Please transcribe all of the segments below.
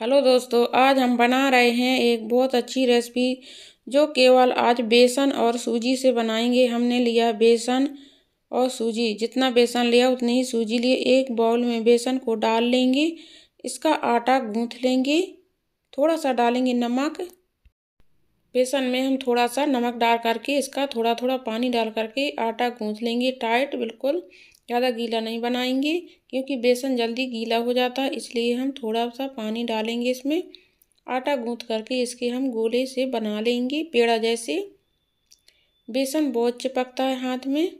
hello दोस्तों आज हम बना रहे हैं एक बहुत अच्छी रेसिपी जो केवल आज बेसन और सूजी से बनाएंगे हमने लिया बेसन और सूजी जितना बेसन लिया उतनी ही सूजी लिए एक बाउल में बेसन को डाल लेंगे इसका आटा गूँथ लेंगे थोड़ा सा डालेंगे नमक बेसन में हम थोड़ा सा नमक डाल करके इसका थोड़ा थोड़ा पानी डाल करके आटा गूँथ लेंगे टाइट बिल्कुल ज़्यादा गीला नहीं बनाएंगे क्योंकि बेसन जल्दी गीला हो जाता है इसलिए हम थोड़ा सा पानी डालेंगे इसमें आटा गूंथ करके इसके हम गोले से बना लेंगे पेड़ा जैसे बेसन बहुत चिपकता है हाथ में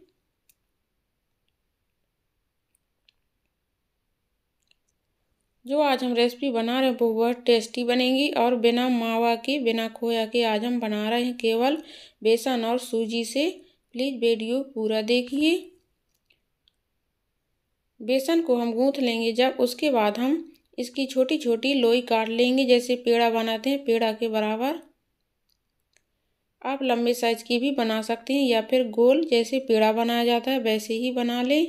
जो आज हम रेसिपी बना रहे हैं वो बहुत टेस्टी बनेगी और बिना मावा के बिना खोया के आज हम बना रहे हैं केवल बेसन और सूजी से प्लीज़ वीडियो पूरा देखिए बेसन को हम गूँथ लेंगे जब उसके बाद हम इसकी छोटी छोटी लोई काट लेंगे जैसे पेड़ा बनाते हैं पेड़ा के बराबर आप लंबे साइज की भी बना सकते हैं या फिर गोल जैसे पेड़ा बनाया जाता है वैसे ही बना लें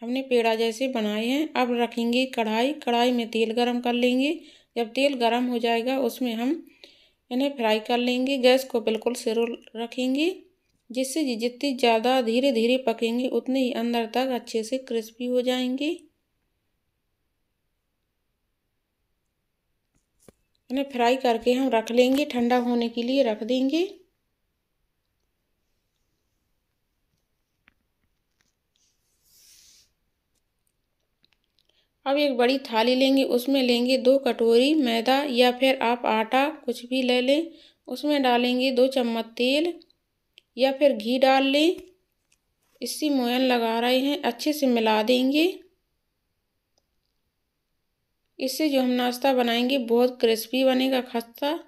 हमने पेड़ा जैसे बनाए हैं अब रखेंगे कढ़ाई कढ़ाई में तेल गरम कर लेंगे जब तेल गरम हो जाएगा उसमें हम इन्हें फ्राई कर लेंगे गैस को बिल्कुल सिरो रखेंगे जिससे जितनी ज़्यादा धीरे धीरे पकेंगे उतने ही अंदर तक अच्छे से क्रिस्पी हो जाएंगे इन्हें फ्राई करके हम रख लेंगे ठंडा होने के लिए रख देंगे अब एक बड़ी थाली लेंगे उसमें लेंगे दो कटोरी मैदा या फिर आप आटा कुछ भी ले लें उसमें डालेंगे दो चम्मच तेल या फिर घी डाल लें इससे मोयन लगा रहे हैं अच्छे से मिला देंगे इससे जो हम नाश्ता बनाएंगे बहुत क्रिस्पी बनेगा खस्ता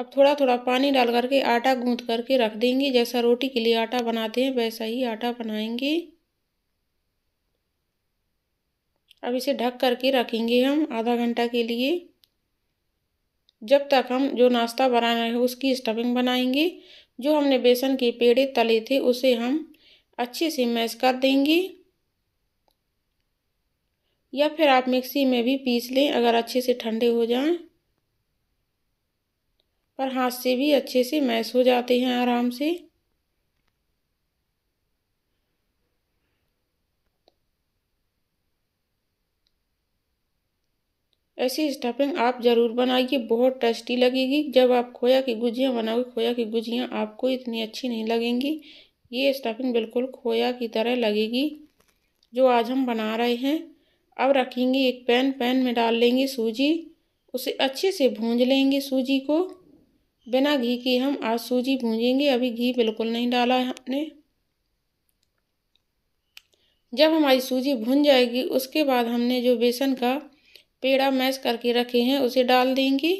अब थोड़ा थोड़ा पानी डाल करके आटा गूंथ करके रख देंगे जैसा रोटी के लिए आटा बनाते हैं वैसा ही आटा बनाएंगे अब इसे ढक करके रखेंगे हम आधा घंटा के लिए जब तक हम जो नाश्ता बना रहे हैं उसकी स्टफिंग बनाएंगे जो हमने बेसन के पेड़े तले थे उसे हम अच्छे से मैश कर देंगे या फिर आप मिक्सी में भी पीस लें अगर अच्छे से ठंडे हो जाएं पर हाथ से भी अच्छे से मैश हो जाते हैं आराम से ऐसी स्टफिंग आप ज़रूर बनाइए बहुत टेस्टी लगेगी जब आप खोया की गुजियाँ बनाओगे खोया की गुजियाँ आपको इतनी अच्छी नहीं लगेंगी ये स्टफिंग बिल्कुल खोया की तरह लगेगी जो आज हम बना रहे हैं अब रखेंगे एक पैन पैन में डाल लेंगे सूजी उसे अच्छे से भूंज लेंगे सूजी को बिना घी के हम आज सूजी भूंजेंगे अभी घी बिल्कुल नहीं डाला है हमने जब हमारी सूजी भुन जाएगी उसके बाद हमने जो बेसन का पेड़ा मैश करके रखे हैं उसे डाल देंगे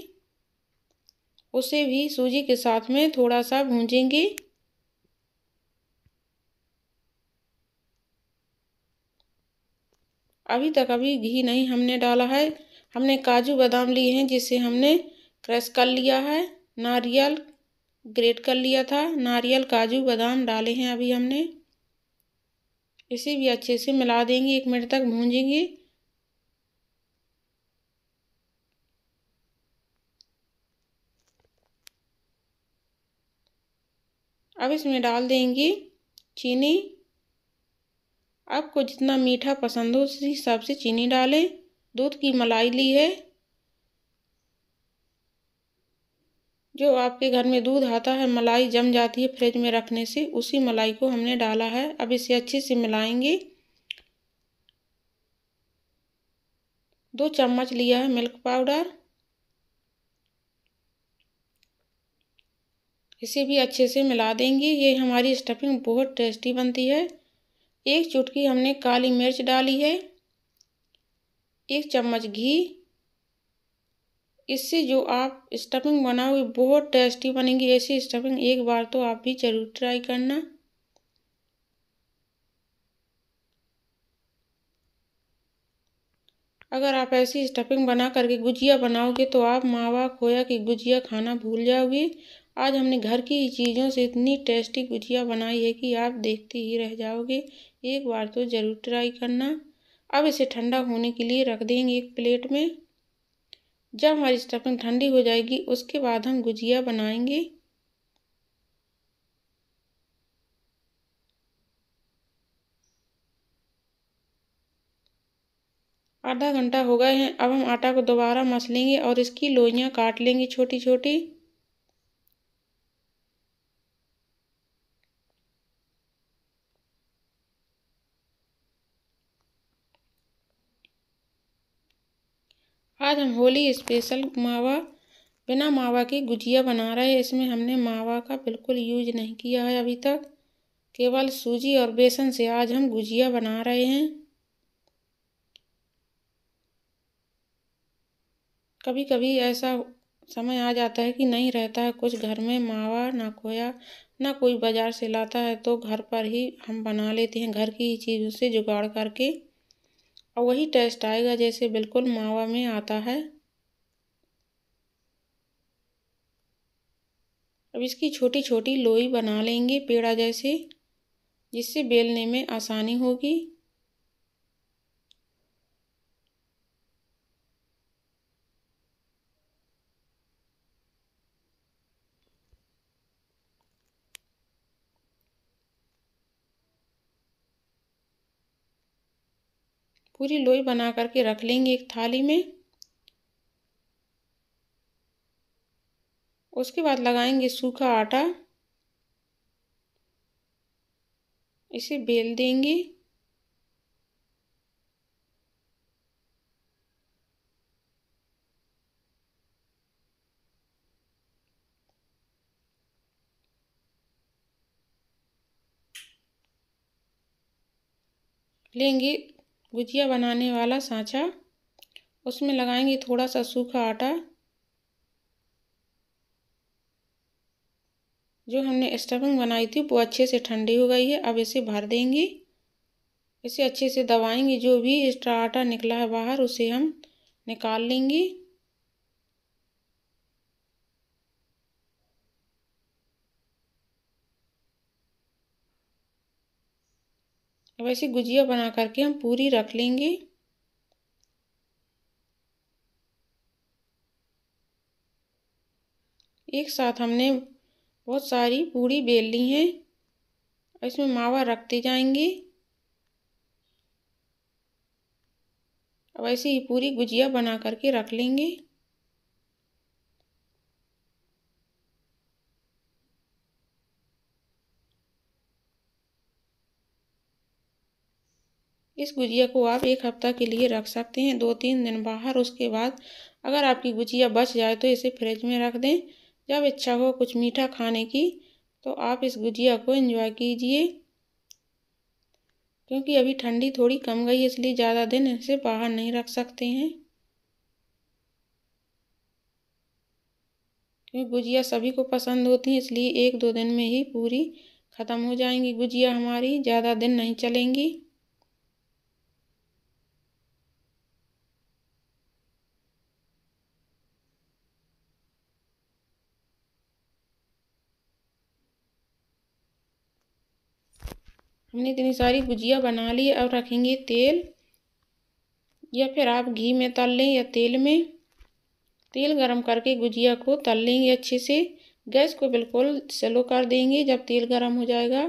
उसे भी सूजी के साथ में थोड़ा सा भूंजेंगे अभी तक अभी घी नहीं हमने डाला है हमने काजू बादाम लिए हैं जिसे हमने क्रश कर लिया है नारियल ग्रेट कर लिया था नारियल काजू बादाम डाले हैं अभी हमने इसे भी अच्छे से मिला देंगे एक मिनट तक भूंजेंगे अब इसमें डाल देंगे चीनी आपको जितना मीठा पसंद हो उसी हिसाब से चीनी डालें दूध की मलाई ली है जो आपके घर में दूध आता है मलाई जम जाती है फ्रिज में रखने से उसी मलाई को हमने डाला है अब इसे अच्छे से मिलाएंगे दो चम्मच लिया है मिल्क पाउडर इसे भी अच्छे से मिला देंगे ये हमारी स्टफिंग बहुत टेस्टी बनती है एक चुटकी हमने काली मिर्च डाली है एक चम्मच घी इससे जो आप स्टफिंग बनाओगे बहुत टेस्टी बनेगी ऐसी स्टफिंग एक बार तो आप भी ज़रूर ट्राई करना अगर आप ऐसी स्टफिंग बना करके गुजिया बनाओगे तो आप मावा खोया की गुजिया खाना भूल जाओगे आज हमने घर की ही चीज़ों से इतनी टेस्टी गुजिया बनाई है कि आप देखते ही रह जाओगे एक बार तो ज़रूर ट्राई करना अब इसे ठंडा होने के लिए रख देंगे एक प्लेट में जब हमारी स्टफिंग ठंडी हो जाएगी उसके बाद हम गुजिया बनाएंगे आधा घंटा हो गए हैं अब हम आटा को दोबारा मस लेंगे और इसकी लोइयाँ काट लेंगे छोटी छोटी आज हम होली स्पेशल मावा बिना मावा की गुजिया बना रहे हैं इसमें हमने मावा का बिल्कुल यूज नहीं किया है अभी तक केवल सूजी और बेसन से आज हम गुजिया बना रहे हैं कभी कभी ऐसा समय आ जाता है कि नहीं रहता है कुछ घर में मावा ना खोया ना कोई बाज़ार से लाता है तो घर पर ही हम बना लेते हैं घर की ही चीज़ों से जुगाड़ करके और वही टेस्ट आएगा जैसे बिल्कुल मावा में आता है अब इसकी छोटी छोटी लोई बना लेंगे पेड़ा जैसे जिससे बेलने में आसानी होगी पूरी लोई बना करके रख लेंगे एक थाली में उसके बाद लगाएंगे सूखा आटा इसे बेल देंगे लेंगे गुजिया बनाने वाला सांचा उसमें लगाएंगे थोड़ा सा सूखा आटा जो हमने स्टफिंग बनाई थी वो अच्छे से ठंडी हो गई है अब इसे भर देंगे इसे अच्छे से दबाएंगे जो भी एक्स्ट्रा आटा निकला है बाहर उसे हम निकाल लेंगे अब ऐसी गुजिया बना करके हम पूरी रख लेंगे एक साथ हमने बहुत सारी पूरी बेल ली हैं इसमें मावा रखते जाएंगे अब ऐसे ही पूरी गुजिया बना करके रख लेंगे इस गुजिया को आप एक हफ्ता के लिए रख सकते हैं दो तीन दिन बाहर उसके बाद अगर आपकी गुजिया बच जाए तो इसे फ्रिज में रख दें जब इच्छा हो कुछ मीठा खाने की तो आप इस गुजिया को इंजॉय कीजिए क्योंकि अभी ठंडी थोड़ी कम गई है इसलिए ज़्यादा दिन इसे बाहर नहीं रख सकते हैं क्योंकि गुजिया सभी को पसंद होती है इसलिए एक दो दिन में ही पूरी ख़त्म हो जाएंगी गुजिया हमारी ज़्यादा दिन नहीं चलेंगी हमने इतनी सारी गुजिया बना ली अब रखेंगे तेल या फिर आप घी में तल लें या तेल में तेल गरम करके गुजिया को तल लेंगे अच्छे से गैस को बिल्कुल स्लो कर देंगे जब तेल गरम हो जाएगा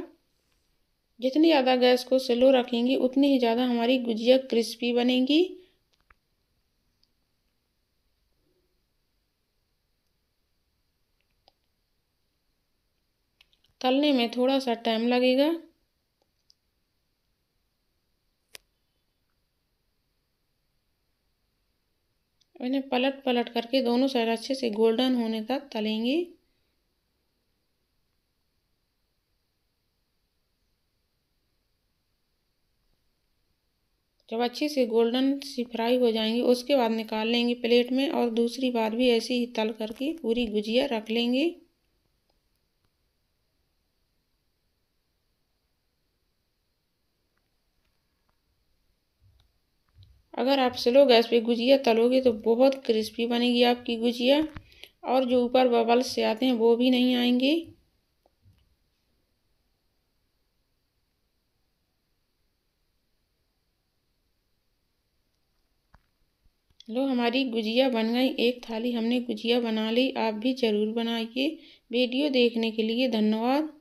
जितनी ज़्यादा गैस को स्लो रखेंगे उतनी ही ज़्यादा हमारी गुजिया क्रिस्पी बनेगी तलने में थोड़ा सा टाइम लगेगा अब इन्हें पलट पलट करके दोनों साइड अच्छे से गोल्डन होने तक तलेंगे जब अच्छे से गोल्डन सी फ्राई हो जाएंगे उसके बाद निकाल लेंगे प्लेट में और दूसरी बार भी ऐसे ही तल करके पूरी गुजिया रख लेंगे अगर आप स्लो गैस पे गुजिया तलोगे तो बहुत क्रिस्पी बनेगी आपकी गुजिया और जो ऊपर बबल्स से आते हैं वो भी नहीं आएंगे लो हमारी गुजिया बन गई एक थाली हमने गुजिया बना ली आप भी ज़रूर बनाइए वीडियो देखने के लिए धन्यवाद